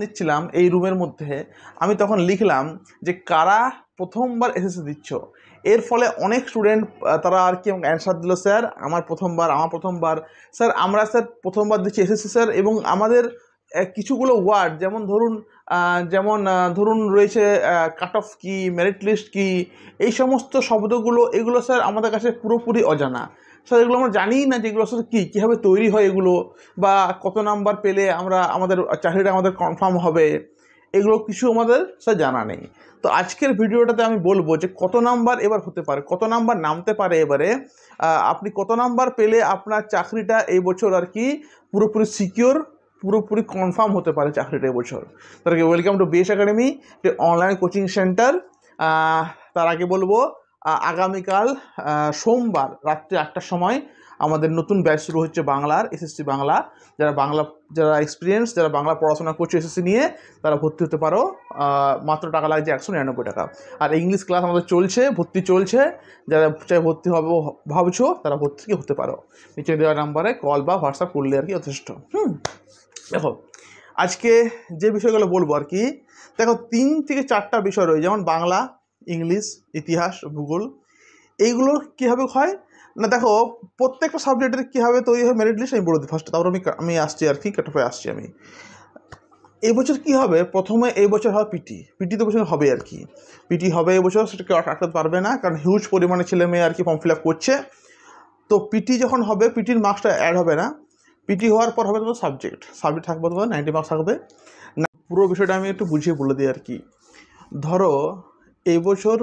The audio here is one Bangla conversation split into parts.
নিচ্ছিলাম এই রুমের মধ্যে আমি তখন লিখলাম যে কারা প্রথমবার এসএসসি দিচ্ছ এর ফলে অনেক স্টুডেন্ট তারা আর কি অ্যান্সার দিল স্যার আমার প্রথমবার আমার প্রথমবার স্যার আমরা স্যার প্রথমবার দিচ্ছি এসএসসি স্যার এবং আমাদের কিছুগুলো ওয়ার্ড যেমন ধরুন যেমন ধরুন রয়েছে কাট অফ কী মেরিট লিস্ট কী এই সমস্ত শব্দগুলো এগুলো স্যার আমাদের কাছে পুরোপুরি অজানা স্যার এগুলো আমরা জানিই না যে এগুলো আসলে কী কীভাবে তৈরি হয় এগুলো বা কত নাম্বার পেলে আমরা আমাদের চাকরিটা আমাদের কনফার্ম হবে এগুলো কিছু আমাদের স্যার জানা নেই তো আজকের ভিডিওটাতে আমি বলবো যে কত নাম্বার এবার হতে পারে কত নাম্বার নামতে পারে এবারে আপনি কত নাম্বার পেলে আপনার চাকরিটা এই বছর আর কি পুরোপুরি সিকিওর পুরোপুরি কনফার্ম হতে পারে চাকরিটা এবছর তার আগে welcome to BS academy online coaching centre তার আগে বলবো আগামীকাল সোমবার রাত্রি আটটার সময় আমাদের নতুন ব্যাচ শুরু হচ্ছে বাংলার এসএসসি বাংলা যারা বাংলা যারা এক্সপিরিয়েন্স যারা বাংলা পড়াশোনা করছে এসএসসি নিয়ে তারা ভর্তি হতে পারো মাত্র টাকা লাগছে একশো নিরানব্বই টাকা আর ইংলিশ ক্লাস আমাদের চলছে ভর্তি চলছে যারা চাই ভর্তি হব ভাবছো তারা ভর্তি হতে পারো নিচে দেওয়া নাম্বারে কল বা হোয়াটসঅ্যাপ করলে আর কি যথেষ্ট হুম দেখো আজকে যে বিষয়গুলো বলবো আর কি দেখো তিন থেকে চারটা বিষয় রয়েছে যেমন বাংলা ইংলিশ ইতিহাস ভূগোল এইগুলো কীভাবে হয় না দেখো প্রত্যেকটা সাবজেক্টের কীভাবে তৈরি হয় মেরিট লিস্ট আমি বলে দিই ফার্স্ট তারপর আমি আমি আসছি আর কি কাটাফে আসছি আমি এই বছর কী হবে প্রথমে এই বছর হবে পিটি পিটি তো বছর হবে আর কি পিটি হবে এই বছর সেটা কেউ আটকাতে পারবে না কারণ হিউজ পরিমাণে ছেলে মেয়ে আর কি ফর্ম ফিল আপ করছে তো পিটি যখন হবে পিটির মার্কসটা অ্যাড হবে না পিটি হওয়ার পর হবে তোমার সাবজেক্ট সাবজেক্ট থাকবে তোমার নাইনটি মার্কস থাকবে না পুরো বিষয়টা আমি একটু বুঝিয়ে বলে দিই আর কি ধরো এবছর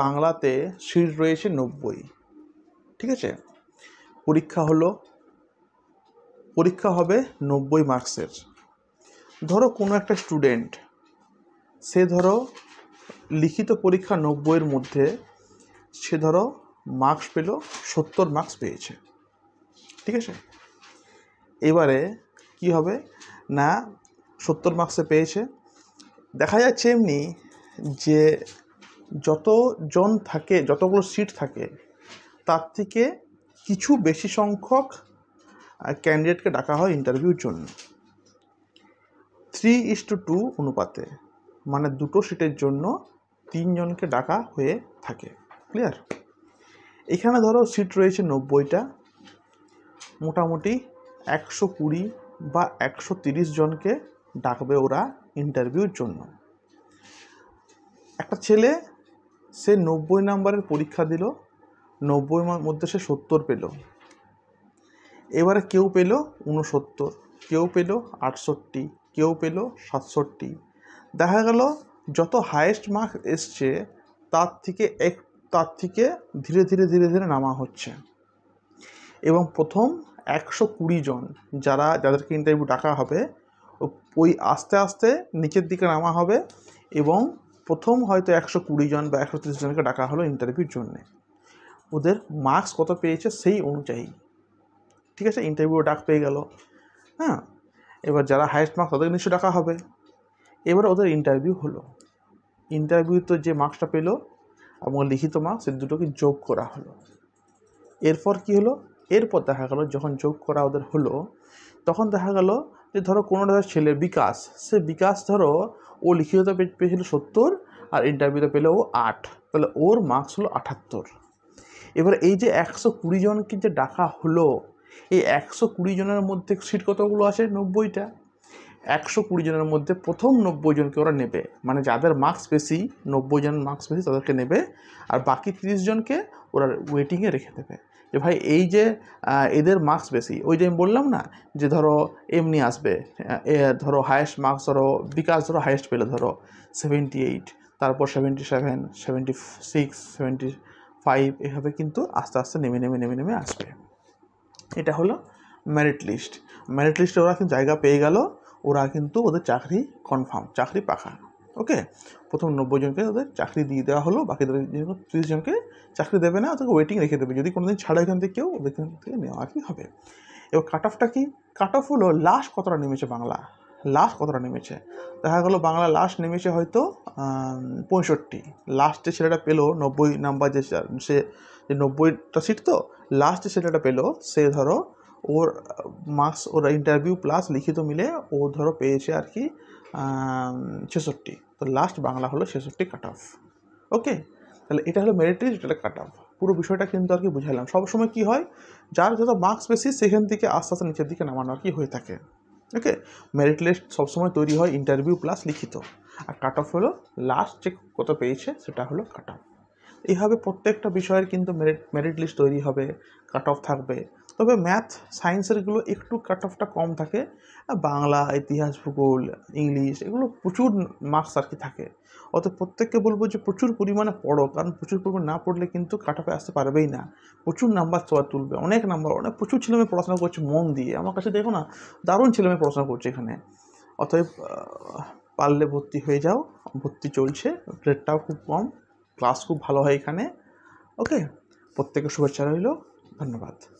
বাংলাতে সিট রয়েছে নব্বই ঠিক আছে পরীক্ষা হলো পরীক্ষা হবে নব্বই মার্কসের ধরো কোনো একটা স্টুডেন্ট সে ধরো লিখিত পরীক্ষা নব্বইয়ের মধ্যে সে ধরো মার্কস পেল সত্তর মার্কস পেয়েছে ঠিক আছে এবারে কি হবে না সত্তর মার্কসে পেয়েছে দেখা যাচ্ছে এমনি যে যতজন থাকে যতগুলো সিট থাকে তার থেকে কিছু বেশি সংখ্যক ক্যান্ডিডেটকে ডাকা হয় ইন্টারভিউর জন্য থ্রি ইস টু টু অনুপাতে মানে দুটো সিটের জন্য তিনজনকে ডাকা হয়ে থাকে ক্লিয়ার এখানে ধরো সিট রয়েছে নব্বইটা মোটামুটি একশো কুড়ি বা একশো তিরিশ জনকে ডাকবে ওরা ইন্টারভিউর জন্য একটা ছেলে সে নব্বই নাম্বারের পরীক্ষা দিল নব্বই মধ্যে সে সত্তর পেল এবারে কেউ পেল উনসত্তর কেউ পেল আটষট্টি কেউ পেল সাতষট্টি দেখা গেল যত হায়েস্ট মার্ক এসছে তার থেকে এক তার থেকে ধীরে ধীরে ধীরে ধীরে নামা হচ্ছে এবং প্রথম একশো কুড়ি জন যারা যাদেরকে ইন্টারভিউ ডাকা হবে ওই আস্তে আস্তে নিচের দিকে নামা হবে এবং প্রথম হয়তো একশো কুড়ি জন বা একশো তিরিশ জনকে ডাকা হলো ইন্টারভিউর জন্যে ওদের মার্কস কত পেয়েছে সেই অনুযায়ী ঠিক আছে ইন্টারভিউ ডাক পেয়ে গেল হ্যাঁ এবার যারা হায়েস্ট মার্কস তাদেরকে নিশ্চয় ডাকা হবে এবার ওদের ইন্টারভিউ হলো ইন্টারভিউতে যে মার্কসটা পেলো এবং লিখিত মার্কস সে দুটোকে যোগ করা হলো এরপর কি হলো এরপর দেখা গেল যখন যোগ করা ওদের হলো তখন দেখা গেল যে ধরো কোনো ধর ছেলে বিকাশ সে বিকাশ ধরো ও লিখিত পেয়েছিল সত্তর আর ইন্টারভিউতে পেলে ও আট তাহলে ওর মার্কস হলো আটাত্তর এবার এই যে একশো কুড়ি জনকে যে ডাকা হলো এই একশো কুড়ি জনের মধ্যে সিট কতগুলো আছে নব্বইটা একশো কুড়ি জনের মধ্যে প্রথম নব্বই জনকে ওরা নেবে মানে যাদের মার্কস বেশি নব্বই জন মার্কস বেশি তাদেরকে নেবে আর বাকি তিরিশ জনকে ওরা ওয়েটিংয়ে রেখে দেবে যে ভাই এই যে এদের মার্কস বেশি ওই যে আমি বললাম না যে ধরো এমনি আসবে ধরো হায়েস্ট মার্কস ধরো বিকাশ ধরো হায়েস্ট পেলে ধরো সেভেন্টি এইট তারপর seventy seven seventy six seventy five এভাবে কিন্তু আস্তে আস্তে নেমে নেমে নেমে নেমে আসবে এটা হলো মেরিট লিস্ট মেরিট লিস্টে ওরা কিন্তু জায়গা পেয়ে গেল ওরা কিন্তু ওদের চাকরি কনফার্ম চাকরি পাখা ওকে প্রথম নব্বই জনকে তাদের চাকরি দিয়ে দেওয়া হলো বাকি তাদের ত্রিশ জনকে চাকরি দেবে না তাকে ওয়েটিং রেখে দেবে যদি কোনোদিন ছাড়া এখান থেকে কেউ ওদের থেকে নেওয়া কি হবে এবার কাট অফটা কি কাট অফ হলো লাস্ট কতটা নেমেছে বাংলা লাস্ট কতটা নেমেছে দেখা গেলো বাংলা লাস্ট নেমেছে হয়তো পঁয়ষট্টি লাস্ট যে ছেলেটা পেলো নব্বই নাম্বার যে সে যে নব্বইটা সিট তো লাস্ট যে ছেলেটা পেলো সে ধরো ওর মার্কস ওর ইন্টারভিউ প্লাস লিখিত মিলে ও ধরো পেয়েছে আর কি ছেষট্টি তো লাস্ট বাংলা হলো ছেষট্টি কাট অফ ওকে তাহলে এটা হলো মেরিট লিস্ট এটা কাট অফ পুরো বিষয়টা কিন্তু আর কি বুঝাইলাম সবসময় কী হয় যার যত মার্কস বেশি সেখান থেকে আস্তে আস্তে নিচের দিকে নামানো আর কি হয়ে থাকে ওকে মেরিট লিস্ট সবসময় তৈরি হয় ইন্টারভিউ প্লাস লিখিত আর কাট অফ হলো লাস্ট যে কত পেয়েছে সেটা হলো কাট অফ এইভাবে প্রত্যেকটা বিষয়ের কিন্তু মেরিট মেরিট লিস্ট তৈরি হবে কাট অফ থাকবে তবে ম্যাথ সায়েন্সেরগুলো একটু কাট অফটা কম থাকে বাংলা ইতিহাস ভূগোল ইংলিশ এগুলো প্রচুর মার্কস আর কি থাকে অত প্রত্যেককে বলবো যে প্রচুর পরিমাণে পড়ো কারণ প্রচুর পরিমাণে না পড়লে কিন্তু কাট অফে আসতে পারবেই না প্রচুর নাম্বার সবার তুলবে অনেক নাম্বার অনেক প্রচুর ছেলেমেয়ে পড়াশোনা করছে মন দিয়ে আমার কাছে দেখো না দারুণ ছেলেমেয়ে পড়াশোনা করছে এখানে অতএব পারলে ভর্তি হয়ে যাও ভর্তি চলছে রেটটাও খুব কম ক্লাস খুব ভালো হয় এখানে ওকে প্রত্যেকের শুভেচ্ছা রইল ধন্যবাদ